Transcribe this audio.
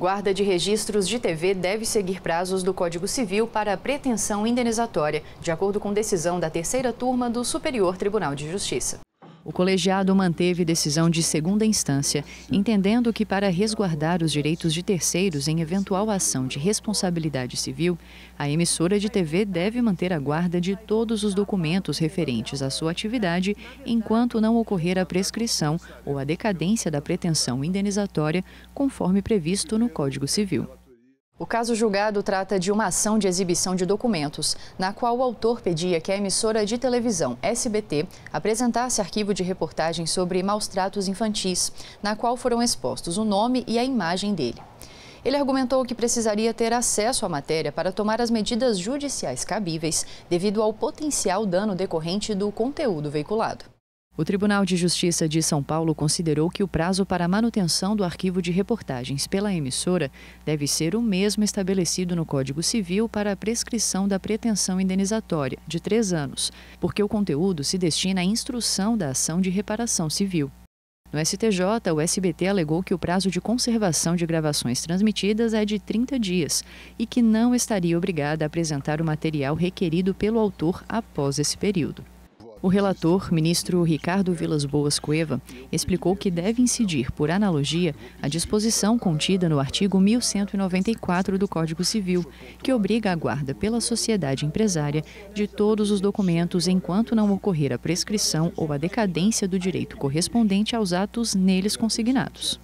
Guarda de registros de TV deve seguir prazos do Código Civil para pretensão indenizatória, de acordo com decisão da terceira turma do Superior Tribunal de Justiça o colegiado manteve decisão de segunda instância, entendendo que, para resguardar os direitos de terceiros em eventual ação de responsabilidade civil, a emissora de TV deve manter a guarda de todos os documentos referentes à sua atividade enquanto não ocorrer a prescrição ou a decadência da pretensão indenizatória, conforme previsto no Código Civil. O caso julgado trata de uma ação de exibição de documentos, na qual o autor pedia que a emissora de televisão SBT apresentasse arquivo de reportagem sobre maus tratos infantis, na qual foram expostos o nome e a imagem dele. Ele argumentou que precisaria ter acesso à matéria para tomar as medidas judiciais cabíveis devido ao potencial dano decorrente do conteúdo veiculado. O Tribunal de Justiça de São Paulo considerou que o prazo para a manutenção do arquivo de reportagens pela emissora deve ser o mesmo estabelecido no Código Civil para a prescrição da pretensão indenizatória, de três anos, porque o conteúdo se destina à instrução da ação de reparação civil. No STJ, o SBT alegou que o prazo de conservação de gravações transmitidas é de 30 dias e que não estaria obrigada a apresentar o material requerido pelo autor após esse período. O relator, ministro Ricardo Vilas Boas Cueva, explicou que deve incidir, por analogia, a disposição contida no artigo 1194 do Código Civil, que obriga a guarda pela sociedade empresária de todos os documentos enquanto não ocorrer a prescrição ou a decadência do direito correspondente aos atos neles consignados.